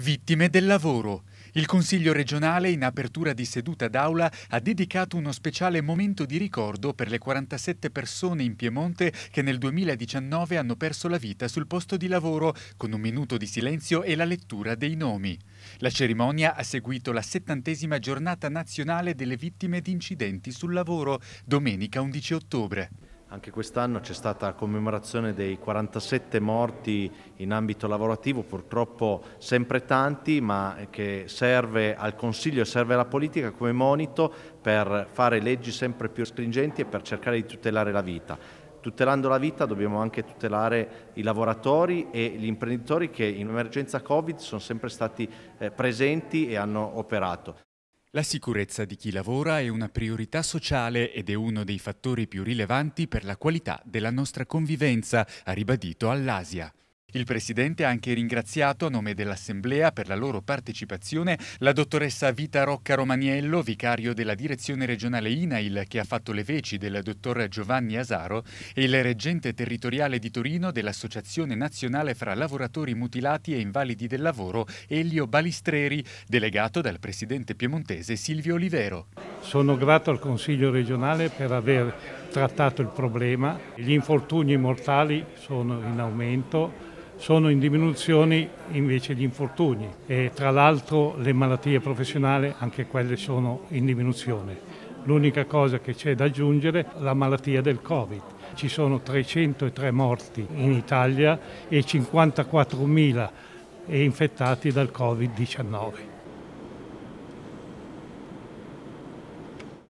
Vittime del lavoro. Il Consiglio regionale, in apertura di seduta d'aula, ha dedicato uno speciale momento di ricordo per le 47 persone in Piemonte che nel 2019 hanno perso la vita sul posto di lavoro, con un minuto di silenzio e la lettura dei nomi. La cerimonia ha seguito la settantesima giornata nazionale delle vittime di incidenti sul lavoro, domenica 11 ottobre. Anche quest'anno c'è stata commemorazione dei 47 morti in ambito lavorativo, purtroppo sempre tanti, ma che serve al Consiglio e serve alla politica come monito per fare leggi sempre più stringenti e per cercare di tutelare la vita. Tutelando la vita dobbiamo anche tutelare i lavoratori e gli imprenditori che in emergenza Covid sono sempre stati eh, presenti e hanno operato. La sicurezza di chi lavora è una priorità sociale ed è uno dei fattori più rilevanti per la qualità della nostra convivenza, ha ribadito all'Asia. Il Presidente ha anche ringraziato a nome dell'Assemblea per la loro partecipazione la dottoressa Vita Rocca Romaniello, vicario della direzione regionale INAIL che ha fatto le veci del dottor Giovanni Asaro e il reggente territoriale di Torino dell'Associazione Nazionale fra Lavoratori Mutilati e Invalidi del Lavoro Elio Balistreri, delegato dal Presidente piemontese Silvio Olivero. Sono grato al Consiglio regionale per aver trattato il problema. Gli infortuni mortali sono in aumento sono in diminuzione invece gli infortuni e tra l'altro le malattie professionali anche quelle sono in diminuzione. L'unica cosa che c'è da aggiungere è la malattia del Covid. Ci sono 303 morti in Italia e 54.000 infettati dal Covid-19.